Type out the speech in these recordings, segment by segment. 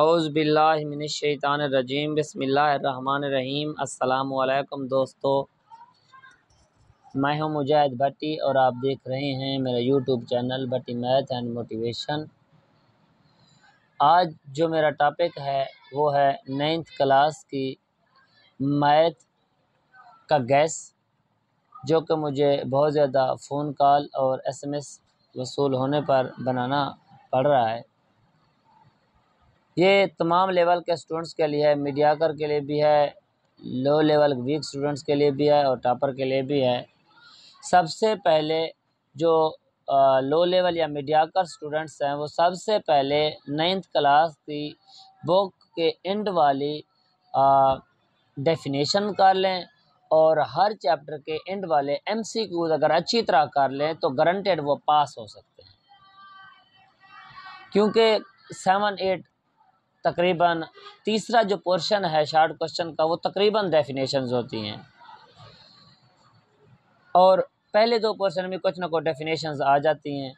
अउज़बिल्लिमिनशैतानरजीम बसमीम अल्लाम दोस्तों मैं हूं मुजाहिद भट्टी और आप देख रहे हैं मेरा YouTube channel Bhatti math and motivation आज जो मेरा टॉपिक है वो है नाइन्थ क्लास की मैथ का गैस जो कि मुझे बहुत ज़्यादा फ़ोन कॉल और एसएमएस वसूल होने पर बनाना पड़ रहा है ये तमाम लेवल के स्टूडेंट्स के लिए है मीडियाकर के लिए भी है लो लेवल वीक स्टूडेंट्स के लिए भी है और टॉपर के लिए भी है सबसे पहले जो लो लेवल या मीडियाकर स्टूडेंट्स हैं वो सबसे पहले नाइन्थ क्लास की बुक के एंड वाली डेफिनेशन कर लें और हर चैप्टर के एंड वाले एम सी क्यूज अगर अच्छी तरह कर लें तो गारंटेड वो पास हो सकते हैं क्योंकि सेवन एट तकरीबन तीसरा जो पोर्शन है शार्ट क्वेश्चन का वो तकरीबन डेफिनेशंस होती हैं और पहले दो पोर्शन में कुछ ना कुछ डेफिनेशंस आ जाती हैं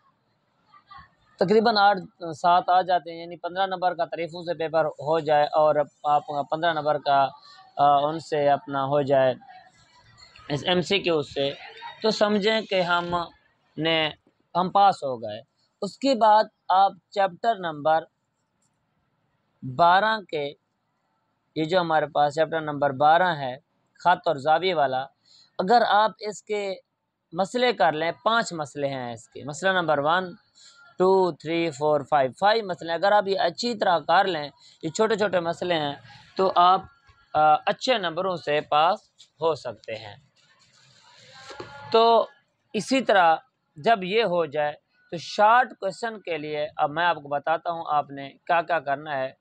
तकरीबन आठ सात आ जाते हैं यानी पंद्रह नंबर का तरीफ़ों से पेपर हो जाए और आप पंद्रह नंबर का आ, उनसे अपना हो जाए इस एम सी के उससे तो समझें कि हम ने हम पास हो गए उसके बाद आप चैप्टर नंबर बारह के ये जो हमारे पास चैप्टर नंबर बारह है ख़त और जाविये वाला अगर आप इसके मसले कर लें पांच मसले हैं इसके मसला नंबर one two three four five five मसले अगर आप ये अच्छी तरह कर लें ये छोटे छोटे मसले हैं तो आप आ, अच्छे नंबरों से पास हो सकते हैं तो इसी तरह जब ये हो जाए तो शार्ट क्वेश्चन के लिए अब मैं आपको बताता हूँ आपने क्या क्या करना है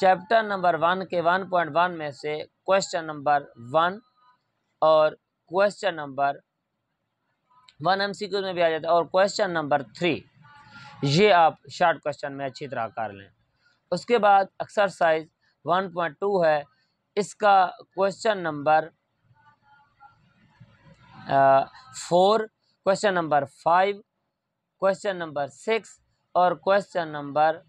चैप्टर नंबर वन के वन पॉइंट वन में से क्वेश्चन नंबर वन और question number one M C में भी आ जाता है और क्वेश्चन नंबर थ्री ये आप शॉर्ट क्वेश्चन में अच्छी तरह कर लें उसके बाद एक्सरसाइज वन पॉइंट टू है इसका question number four question number five question number six और क्वेश्चन नंबर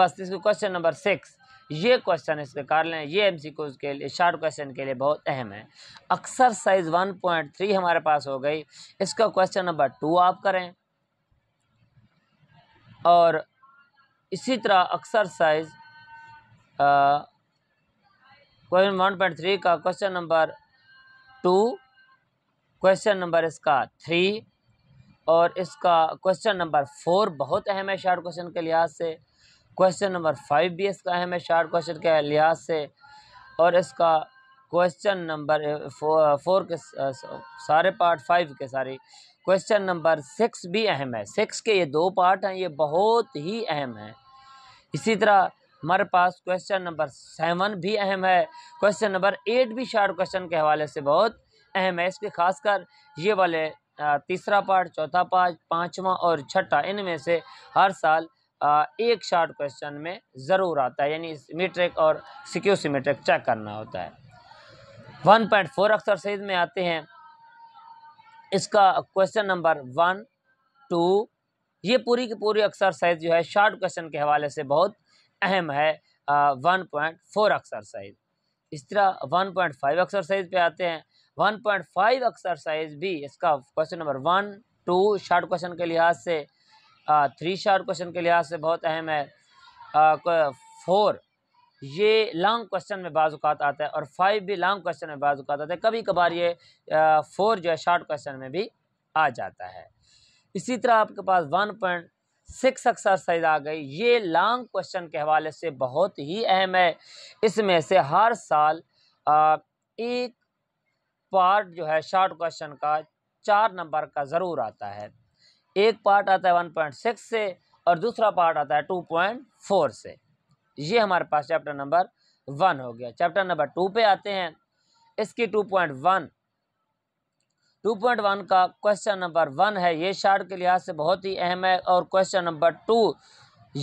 बस इसको क्वेश्चन नंबर सिक्स ये क्वेश्चन इस पर कर लें ये एम सी क्यूज़ के लिए शार्ट क्वेश्चन के लिए बहुत अहम है साइज वन पॉइंट थ्री हमारे पास हो गई इसका क्वेश्चन नंबर टू आप करें और इसी तरह साइज क्वेश्चन वन पॉइंट थ्री का question number two question number इसका थ्री और इसका क्वेश्चन नंबर फोर बहुत अहम है शार्ट क्वेश्चन के लिहाज से क्वेश्चन नंबर फाइव भी इसका अहम है शार्ट क्वेश्चन के लिहाज से और इसका क्वेश्चन नंबर फोर के सारे पार्ट फाइव के सारे क्वेश्चन नंबर सिक्स भी अहम है सिक्स के ये दो पार्ट हैं ये बहुत ही अहम हैं इसी तरह हमारे पास क्वेश्चन नंबर सेवन भी अहम है क्वेश्चन नंबर एट भी शार्ट क्वेश्चन के हवाले से बहुत अहम है इसके खासकर ये वाले तीसरा पार्ट चौथा पार्ट पाँचवा और छठा इनमें से हर साल एक शार्ट क्वेश्चन में ज़रूर आता है यानी मीट्रिक और सिक्यू सिमेट्रिक चेक करना होता है वन पॉइंट फोर एक्सरसाइज में आते हैं इसका क्वेश्चन नंबर वन टू ये पूरी की पूरी एक्सरसाइज जो है शार्ट क्वेश्चन के हवाले से बहुत अहम है वन पॉइंट फोर एक्सरसाइज इस तरह वन पॉइंट फाइव एक्सरसाइज पे आते हैं वन पॉइंट फाइव एक्सरसाइज भी इसका question number one two short question के लिहाज से थ्री शार्ट क्वेश्चन के लिहाज से बहुत अहम है फोर ये लॉन्ग क्वेश्चन में बाज़ात आता है और फाइव भी लॉन्ग क्वेश्चन में बाज़ात आता है कभी कभार ये फोर जो है शार्ट क्वेश्चन में भी आ जाता है इसी तरह आपके पास वन पॉइंट सिक्स एक्सरसाइज आ गई ये लॉन्ग क्वेश्चन के हवाले से बहुत ही अहम है इसमें से हर साल आ, एक पार्ट जो है शार्ट क्वेश्चन का चार नंबर का ज़रूर आता है एक पार्ट आता है वन पॉइंट सिक्स से और दूसरा पार्ट आता है टू पॉइंट फोर से ये हमारे पास चैप्टर नंबर वन हो गया चैप्टर नंबर टू पे आते हैं इसकी two point one two point one का क्वेश्चन नंबर वन है ये शार्ट के लिहाज से बहुत ही अहम है और क्वेश्चन नंबर टू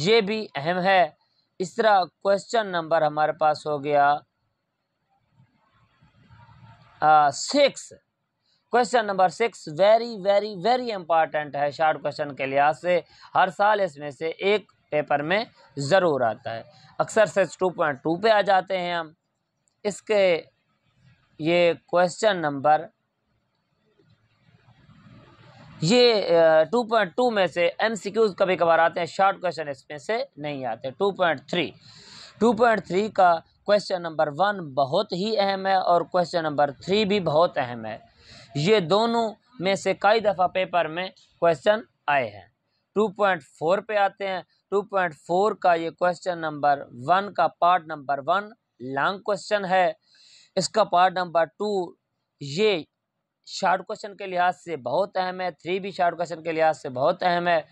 ये भी अहम है इस तरह क्वेश्चन नंबर हमारे पास हो गया six uh, question number six very very very important है शार्ट क्वेश्चन के लिहाज से हर साल इसमें से एक पेपर में ज़रूर आता है अक्सर से टू पॉइंट टू पर आ जाते हैं हम इसके ये क्वेश्चन नंबर ये टू पॉइंट टू में से एम सी क्यूज़ कभी कभार आते हैं शार्ट क्वेश्चन इसमें से नहीं आते two point three two point three का क्वेश्चन नंबर वन बहुत ही अहम है और क्वेश्चन नंबर थ्री भी बहुत अहम है ये दोनों में से कई दफ़ा पेपर में क्वेश्चन आए हैं 2.4 पे आते हैं 2.4 का ये क्वेश्चन नंबर वन का part number one long question है इसका पार्ट नंबर टू ये शार्ट क्वेश्चन के लिहाज से बहुत अहम है थ्री भी शार्ट क्वेश्चन के लिहाज से बहुत अहम है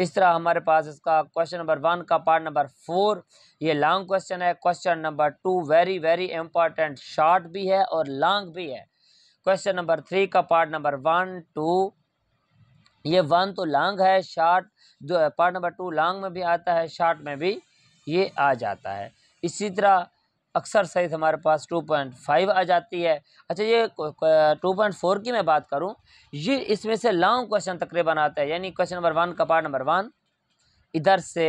इस तरह हमारे पास इसका क्वेश्चन नंबर वन का पार्ट नंबर फोर ये लॉन्ग क्वेश्चन है question number two very very important short भी है और लॉन्ग भी है क्वेश्चन नंबर थ्री का पार्ट नंबर वन टू ये वन तो लॉन्ग है शार्ट जो पार्ट नंबर टू लॉन्ग में भी आता है शार्ट में भी ये आ जाता है इसी तरह अक्सर साइज हमारे पास टू पॉइंट फाइव आ जाती है अच्छा ये टू पॉइंट फोर की मैं बात करूँ ये इसमें से लॉन्ग क्वेश्चन तकरीबन आता है यानी क्वेश्चन नंबर वन का पार्ट नंबर वन इधर से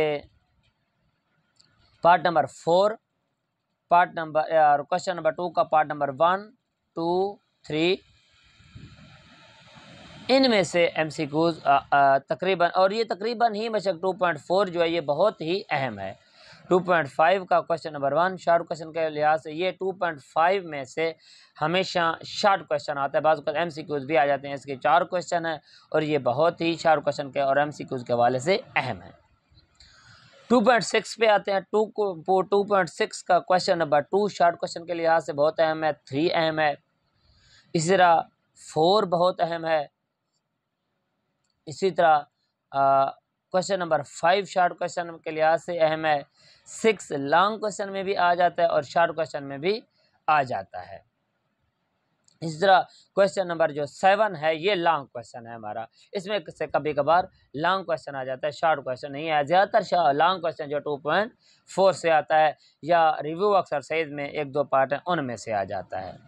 part number four part number question number two का part number one two three इनमें से एम सी क्यूज तकरीबन और ये तकरीबन ही बशक टू पॉइंट फोर जो है ये बहुत ही अहम है टू पॉइंट फाइव का question number one short question के लिहाज से ये टू पॉइंट फाइव में से हमेशा शार्ट क्वेश्चन आता है बाज़ एम सी क्यूज भी आ जाते हैं इसके चार क्वेश्चन हैं और ये बहुत ही शार्ट क्वेश्चन के और एम सी क्यूज के हवाले से अहम है टू पॉइंट सिक्स पे आते हैं टू टू पॉइंट सिक्स का question number two short question के लिहाज से बहुत अहम है थ्री अहम है इसी तरह फोर बहुत अहम है इसी तरह question number five short question के लिहाज से अहम है सिक्स लॉन्ग क्वेश्चन में भी आ जाता है और शार्ट क्वेश्चन में भी आ जाता है इस तरह क्वेश्चन नंबर जो सेवन है ये लॉन्ग क्वेश्चन है हमारा इसमें से कभी कभार लॉन्ग क्वेश्चन आ जाता है शॉर्ट क्वेश्चन नहीं है ज़्यादातर लॉन्ग क्वेश्चन जो टू पॉइंट फोर से आता है या रिव्यू एक्सरसाइज में एक दो पार्ट है उनमें से आ जाता है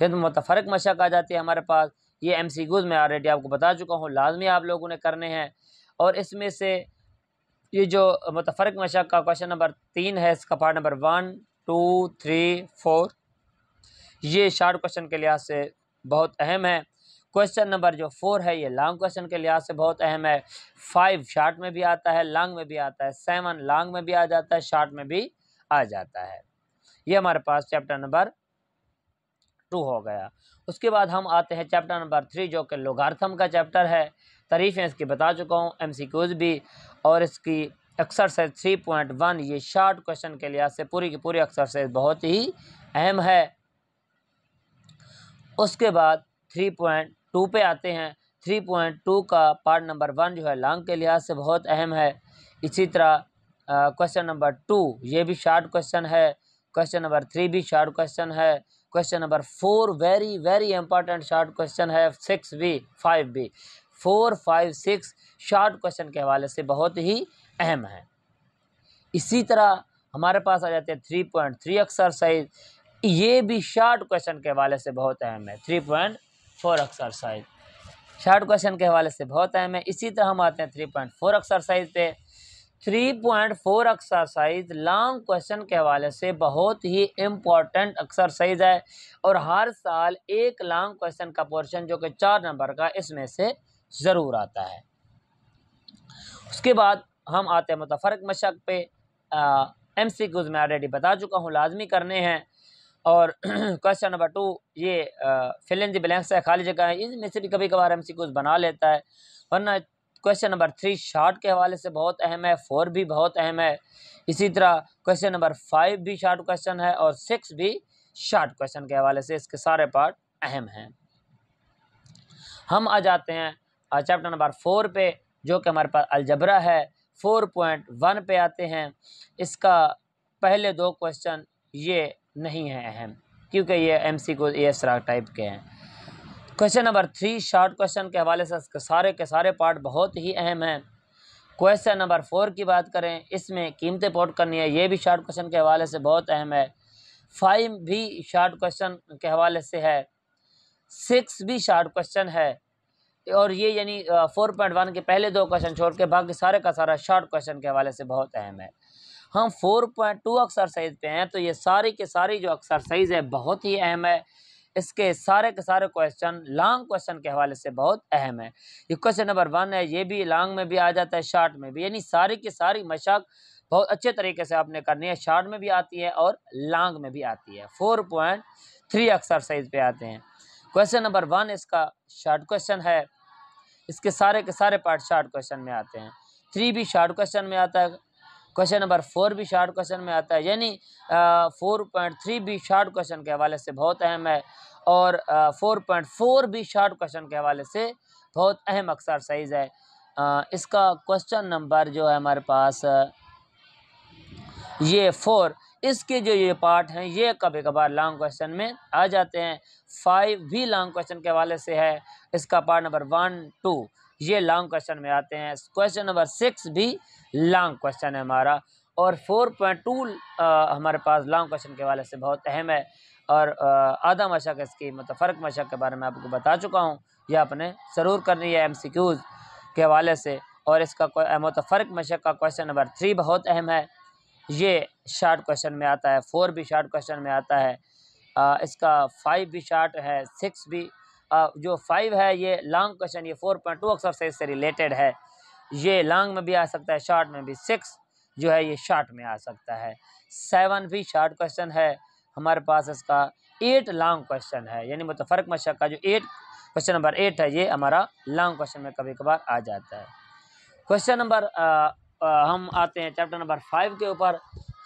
हिंद मतफरक मशक आ जाती है हमारे पास ये एम सी में ऑलरेडी आपको बता चुका हूँ लाजमी आप लोगों ने करने हैं और इसमें से ये जो मतफरक मशक का क्वेश्चन नंबर तीन है इसका part number one two three four ये शार्ट क्वेश्चन के लिहाज से बहुत अहम है क्वेश्चन नंबर जो फोर है ये लॉन्ग क्वेश्चन के लिहाज से बहुत अहम है फाइव शार्ट में भी आता है लॉन्ग में भी आता है सेवन लॉन्ग में भी आ जाता है शार्ट में भी आ जाता है ये हमारे पास चैप्टर नंबर टू हो गया उसके बाद हम आते हैं चैप्टर नंबर थ्री जो कि लोगार्थम का चैप्टर है तरीफ़ें इसकी बता चुका हूँ एम सी क्यूज़ भी और इसकी एक्सरसाइज थ्री पॉइंट वन ये शार्ट क्वेश्चन के लिहाज से पूरी की पूरी एक्सरसाइज बहुत ही अहम है उसके बाद थ्री पॉइंट टू पे आते हैं थ्री पॉइंट टू का पार्ट नंबर वन जो है लॉन्ग के लिहाज से बहुत अहम है इसी तरह क्वेश्चन नंबर टू ये भी शार्ट क्वेश्चन है क्वेश्चन नंबर थ्री भी शार्ट क्वेश्चन है question number four very very important short question है six B five B four five six short question के हवाले से बहुत ही अहम है इसी तरह हमारे पास आ जाते हैं थ्री पॉइंट थ्री एक्सरसाइज ये भी शार्ट क्वेश्चन के हवाले से बहुत अहम है three point four exercise short question के हवाले से बहुत अहम है इसी तरह हम आते हैं थ्री पॉइंट फोर एक्सरसाइज पे three point four exercise long question के हवाले से बहुत ही इम्पॉर्टेंट एक्सरसाइज है और हर साल एक लॉन्ग क्वेश्चन का पोर्शन जो कि चार नंबर का इसमें से ज़रूर आता है उसके बाद हम आते हैं मुतफरक मशक पे एम सी क्यूज मैं ऑलरेडी बता चुका हूँ लाजमी करने हैं और क्वेश्चन नंबर टू ये फिलिंग जी ब्लैंक्स है खाली जगह है इनमें से भी कभी कभार एम सी क्यूज बना लेता है वरना क्वेश्चन नंबर थ्री शार्ट के हवाले से बहुत अहम है फोर भी बहुत अहम है इसी तरह क्वेश्चन नंबर फाइव भी शार्ट क्वेश्चन है और सिक्स भी शार्ट क्वेश्चन के हवाले से इसके सारे पार्ट अहम हैं हम आ जाते हैं चैप्टर नंबर फोर पे जो कि हमारे पास अलजबरा है फोर पॉइंट वन पे आते हैं इसका पहले दो क्वेश्चन ये नहीं है अहम क्योंकि ये एम सी को ये टाइप के हैं question number three short question के हवाले से इसके सारे के सारे पार्ट बहुत ही अहम हैं क्वेश्चन नंबर फोर की बात करें इसमें कीमतें पोर्ट करनी है ये भी शार्ट क्वेश्चन के हवाले से बहुत अहम है फाइव भी शार्ट क्वेश्चन के हवाले से है सिक्स भी शार्ट क्वेश्चन है और ये यानी फोर पॉइंट वन के पहले दो क्वेश्चन छोड़ के बाकी सारे का सारा शार्ट क्वेश्चन के हवाले से बहुत अहम है हम फोर पॉइंट टू साइज पे हैं तो ये सारी के सारी जो साइज है बहुत ही अहम है इसके सारे के सारे क्वेश्चन लॉन्ग क्वेश्चन के हवाले से बहुत अहम है ये क्वेश्चन नंबर वन है ये भी लॉन्ग में भी आ जाता है शार्ट में भी यानी सारी की सारी मशाक बहुत अच्छे तरीके से आपने करनी है शार्ट में भी आती है और लॉन्ग में भी आती है फोर पॉइंट थ्री एक्सरसाइज पे आते हैं क्वेश्चन नंबर वन इसका शार्ट क्वेश्चन है इसके सारे के सारे पार्ट शार्ट क्वेश्चन में आते हैं थ्री भी शार्ट क्वेश्चन में आता है क्वेश्चन नंबर फोर भी शार्ट क्वेश्चन में आता है यानी फोर पॉइंट थ्री भी शार्ट क्वेश्चन के हवाले से बहुत अहम है और फोर पॉइंट फोर भी शार्ट क्वेश्चन के हवाले से बहुत अहम एक्सरसाइज है आ, इसका क्वेश्चन नंबर जो है हमारे पास ये फोर इसके जो ये पार्ट हैं ये कभी कभार लॉन्ग क्वेश्चन में आ जाते हैं फाइव भी लॉन्ग क्वेश्चन के हवाले से है इसका पार्ट नंबर वन टू ये लॉन्ग क्वेश्चन में आते हैं क्वेश्चन नंबर सिक्स भी लॉन्ग क्वेश्चन है हमारा और फोर पॉइंट टू हमारे पास लॉन्ग क्वेश्चन के वाले से बहुत अहम है और आधा मशक इसकी मतलब फ़र्क मशक के बारे में आपको बता चुका हूँ यह आपने ज़रूर करनी है एम सी क्यूज़ के हवाले से और इसका मतलब फ़र्क मशक का क्वेश्चन नंबर थ्री बहुत अहम है ये शार्ट क्वेश्चन में आता है फोर भी शार्ट क्वेश्चन में आता है आ, इसका फाइव भी शार्ट है सिक्स भी जो फाइव है ये लॉन्ग क्वेश्चन ये फोर पॉइंट टू एक्सरसाइज से रिलेटेड है ये लॉन्ग में भी आ सकता है शॉर्ट में भी सिक्स जो है ये शॉर्ट में आ सकता है सेवन भी शॉर्ट क्वेश्चन है हमारे पास इसका एट लॉन्ग क्वेश्चन है यानी मतलब फ़र्क मशक का जो एट क्वेश्चन नंबर एट है ये हमारा लॉन्ग क्वेश्चन में कभी कभार आ जाता है क्वेश्चन नंबर हम आते हैं चैप्टर नंबर फाइव के ऊपर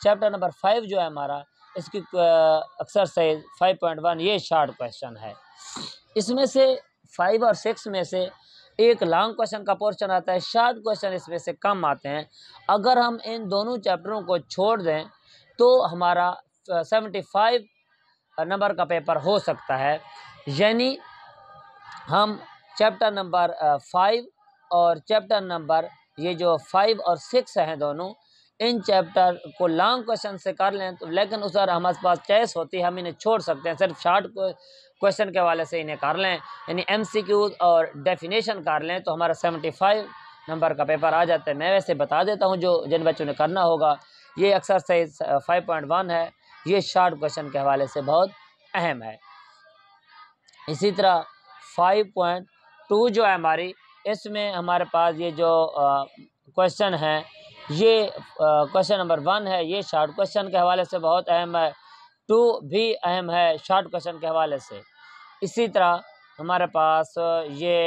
चैप्टर नंबर फाइव जो है हमारा इसकी एक्सरसाइज फाइव पॉइंट वन ये शार्ट क्वेश्चन है इसमें से फाइव और सिक्स में से एक लॉन्ग क्वेश्चन का पोर्शन आता है शायद क्वेश्चन इसमें से कम आते हैं अगर हम इन दोनों चैप्टरों को छोड़ दें तो हमारा सेवेंटी फाइव नंबर का पेपर हो सकता है यानी हम चैप्टर नंबर फाइव और चैप्टर नंबर ये जो फाइव और सिक्स हैं दोनों इन चैप्टर को लॉन्ग क्वेश्चन से कर लें तो लेकिन उस बार हमारे पास चॉइस होती है हम इन्हें छोड़ सकते हैं सिर्फ शार्ट क्वेश्चन के हवाले से इन्हें कर लें यानी एम सी क्यूज और डेफिनेशन कर लें तो हमारा सेवेंटी फाइव नंबर का पेपर आ जाता है मैं वैसे बता देता हूँ जो जिन बच्चों ने करना होगा ये एक्सरसाइज फाइव पॉइंट वन है ये शार्ट क्वेश्चन के हवाले से बहुत अहम है इसी तरह फाइव पॉइंट टू जो है हमारी इसमें हमारे पास ये जो क्वेश्चन uh, है ये क्वेश्चन नंबर वन है ये शार्ट क्वेश्चन के हवाले से बहुत अहम है टू भी अहम है शार्ट क्वेश्चन के हवाले से इसी तरह हमारे पास ये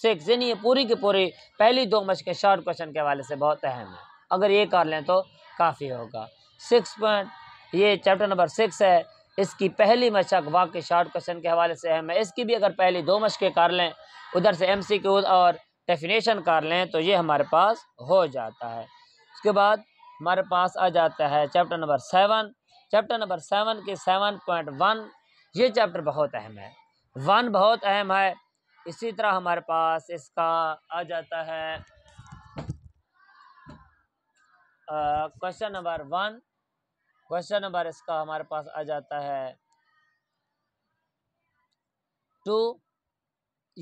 सिक्स यानी ये पूरी की पूरी पहली दो के शार्ट क्वेश्चन के हवाले से बहुत अहम है अगर ये कर लें तो काफ़ी होगा सिक्स पॉइंट ये चैप्टर नंबर सिक्स है इसकी पहली मशक वाकई शार्ट क्वेश्चन के हवाले से अहम है इसकी भी अगर पहली दो मशक़ें कर लें उधर से एम सी क्यूज और डेफिनेशन कर लें तो ये हमारे पास हो जाता है उसके बाद हमारे पास आ जाता है chapter number seven chapter number seven के सेवन पॉइंट वन ये चैप्टर बहुत अहम है वन बहुत अहम है इसी तरह हमारे पास इसका आ जाता है question number one question number इसका हमारे पास आ जाता है टू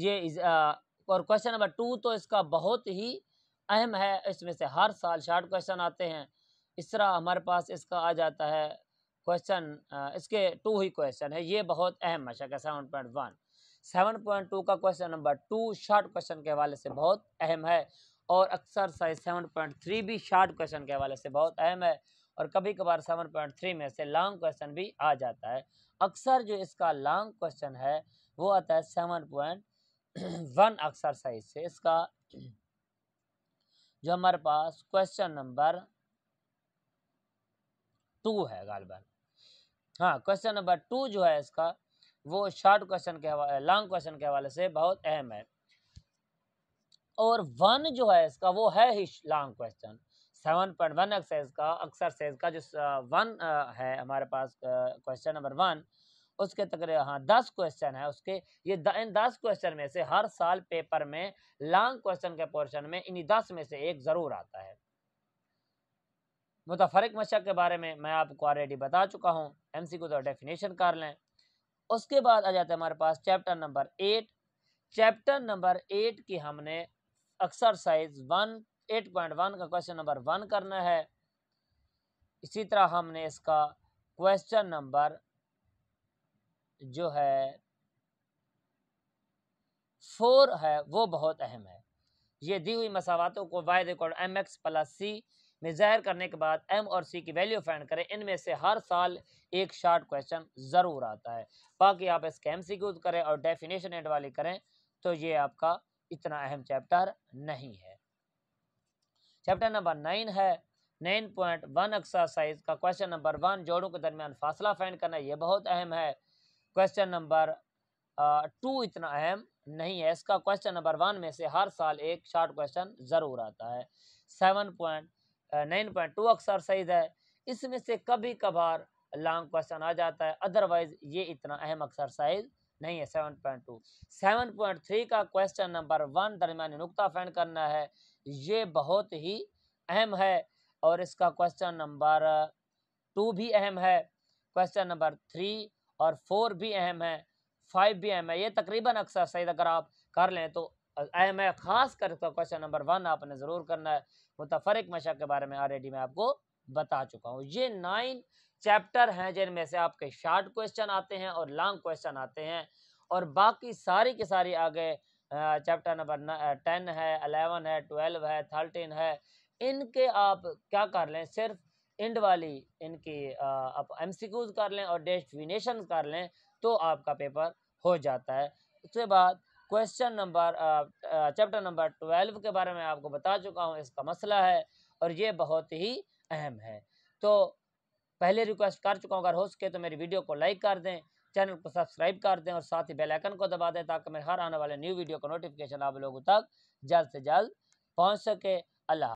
ये इज और क्वेश्चन नंबर टू तो इसका बहुत ही अहम है इसमें से हर साल शार्ट क्वेश्चन आते हैं इस तरह हमारे पास इसका आ जाता है क्वेश्चन इसके टू ही क्वेश्चन है ये बहुत अहम है शक्ल seven point one seven point two का question number two short question के हवाले से बहुत अहम है और exercise seven point three भी शार्ट क्वेश्चन के हवाले से बहुत अहम है और कभी कभार सेवन पॉइंट थ्री में से लॉन्ग क्वेश्चन भी आ जाता है अक्सर जो इसका लॉन्ग क्वेश्चन है वो आता है सेवन पॉइंट वन एक्सरसाइज से इसका जो हमारे पास क्वेश्चन नंबर टू है गालबन हाँ क्वेश्चन नंबर टू जो है इसका वो शॉर्ट क्वेश्चन के हवाले लॉन्ग क्वेश्चन के हवाले से बहुत अहम है और वन जो है इसका वो है ही long question seven point one exercise का एक्सरसाइज का जो वन है हमारे पास क्वेश्चन नंबर वन उसके तकरीबन हाँ दस क्वेश्चन है उसके ये द, इन दस क्वेश्चन में से हर साल पेपर में लॉन्ग क्वेश्चन के पोर्शन में इन्हीं दस में से एक ज़रूर आता है मुतफरक मशक के बारे में मैं आपको ऑलरेडी बता चुका हूँ एम सी को तो डेफिनेशन कर लें उसके बाद आ जाते हैं हमारे पास chapter number eight chapter number eight की हमने exercise one eight point one का क्वेश्चन नंबर वन करना है इसी तरह हमने इसका क्वेश्चन नंबर जो है फोर है वो बहुत अहम है ये दी हुई मसावतों को वाई रिकॉर्ड एम एक्स प्लस सी में ज़ाहिर करने के बाद एम और सी की वैल्यू फाइंड करें इनमें से हर साल एक शार्ट क्वेश्चन ज़रूर आता है बाकी आप इसके एम सी क्यूज करें और डेफिनेशन एंड वाली करें तो ये आपका इतना अहम चैप्टर नहीं है चैप्टर नंबर नाइन है नाइन पॉइंट वन एक्सरसाइज का क्वेश्चन नंबर वन जोड़ों के दरमियान फासला फाइंड करना यह बहुत अहम है क्वेश्चन नंबर टू इतना अहम नहीं है इसका क्वेश्चन नंबर वन में से हर साल एक शॉर्ट क्वेश्चन ज़रूर आता है seven point nine point two exercise है इसमें से कभी कभार लॉन्ग क्वेश्चन आ जाता है अदरवाइज ये इतना अहम एक्सरसाइज नहीं है seven point two seven point three का क्वेश्चन नंबर वन दरमिया नुकता फैंड करना है ये बहुत ही अहम है और इसका क्वेश्चन नंबर टू भी अहम है क्वेश्चन नंबर थ्री और फोर भी अहम है फाइव भी अहम है ये तकरीबन अक्सर सही अगर आप कर लें तो अहम है ख़ास कर क्वेश्चन नंबर वन आपने ज़रूर करना है मुतफरक मशा के बारे में ऑलरेडी मैं आपको बता चुका हूँ ये नाइन चैप्टर हैं जिनमें से आपके शार्ट क्वेश्चन आते हैं और लॉन्ग क्वेश्चन आते हैं और बाकी सारी के सारी आगे चैप्टर नंबर टेन है अलेवन है ट्वेल्व है थर्टीन है इनके आप क्या कर लें सिर्फ एंड वाली इनकी आप एम कर लें और डेस्टिनेशन कर लें तो आपका पेपर हो जाता है उसके बाद question number chapter number twelve के बारे में आपको बता चुका हूँ इसका मसला है और ये बहुत ही अहम है तो पहले रिक्वेस्ट कर चुका हूँ अगर हो सके तो मेरी वीडियो को लाइक कर दें चैनल को सब्सक्राइब कर दें और साथ ही बेल आइकन को दबा दें ताकि मेरे हर आने वाले न्यू वीडियो का नोटिफिकेशन आप लोगों तक जल्द से जल्द पहुँच सके अल्लाह